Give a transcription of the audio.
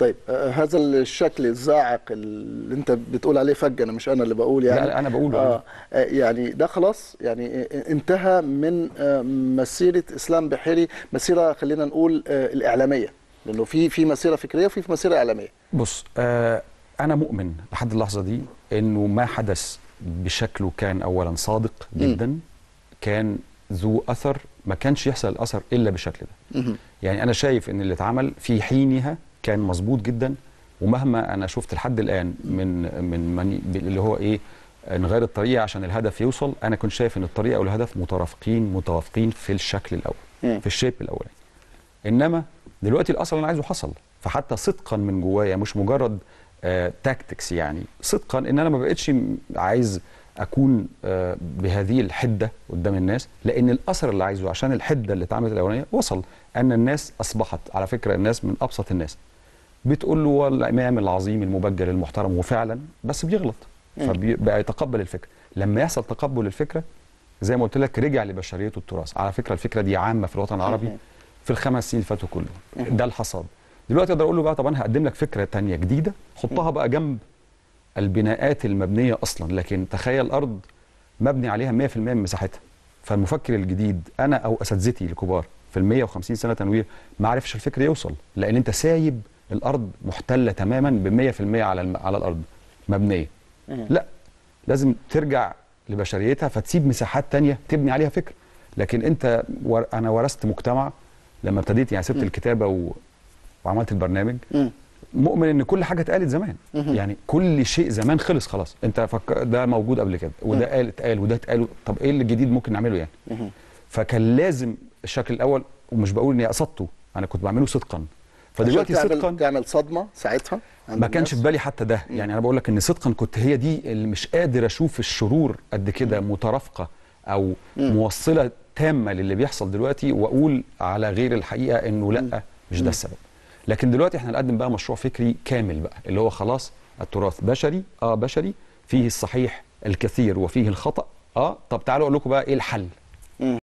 طيب آه، هذا الشكل الزاعق اللي انت بتقول عليه فج انا مش انا اللي بقول يعني لا انا بقوله آه،, آه يعني ده خلاص يعني انتهى من آه، مسيره اسلام بحيري مسيره خلينا نقول الاعلاميه لانه في في مسيره فكريه وفي مسيره اعلاميه بص آه انا مؤمن لحد اللحظه دي انه ما حدث بشكله كان اولا صادق جدا م. كان ذو اثر ما كانش يحصل الاثر الا بالشكل ده م. يعني انا شايف ان اللي اتعمل في حينها كان مظبوط جدا ومهما انا شفت لحد الان من من, من اللي هو ايه نغير الطريقه عشان الهدف يوصل انا كنت شايف ان الطريقه والهدف مترافقين متوافقين في الشكل الاول في الشيب الاولاني انما دلوقتي الاصل اللي انا عايزه حصل فحتى صدقا من جوايا مش مجرد تاكتكس آه، يعني صدقا ان انا ما بقتش عايز اكون آه، بهذه الحده قدام الناس لان الاثر اللي عايزه عشان الحده اللي اتعملت الاولانيه وصل ان الناس اصبحت على فكره الناس من ابسط الناس بتقول له الامام العظيم المبجل المحترم وفعلا بس بيغلط فبقى يتقبل الفكره لما يحصل تقبل الفكره زي ما قلت لك رجع لبشريته التراث على فكره الفكره دي عامه في الوطن العربي في الخمس سنين فاتوا كلهم ده الحصاد دلوقتي اقدر اقول له بقى طب انا هقدم لك فكره تانية جديده حطها بقى جنب البناءات المبنية أصلا لكن تخيل أرض مبني عليها 100% من مساحتها فالمفكر الجديد أنا أو أساتذتي الكبار في ال 150 سنة تنوير ما عرفش الفكر يوصل لأن أنت سايب الأرض محتلة تماما ب 100% على على الأرض مبنية لا لازم ترجع لبشريتها فتسيب مساحات تانية تبني عليها فكر لكن أنت ور... أنا ورثت مجتمع لما ابتديت يعني سبت الكتابة و... وعملت البرنامج مؤمن ان كل حاجه اتقالت زمان يعني كل شيء زمان خلص خلاص انت فك... ده موجود قبل كده وده قال اتقال وده اتقال طب ايه اللي جديد ممكن نعمله يعني فكان لازم الشكل الاول ومش بقول اني قصدته انا كنت بعمله صدقا فدلوقتي صدقا تعمل صدمه ساعتها ما كانش في بالي حتى ده يعني انا بقول لك ان صدقا كنت هي دي اللي مش قادر اشوف الشرور قد كده مترافقه او موصله تامه للي بيحصل دلوقتي واقول على غير الحقيقه انه لا مش ده السبب لكن دلوقتي احنا نقدم بقى مشروع فكري كامل بقى اللي هو خلاص التراث بشري اه بشري فيه الصحيح الكثير وفيه الخطا اه طب تعالوا اقول لكم بقى ايه الحل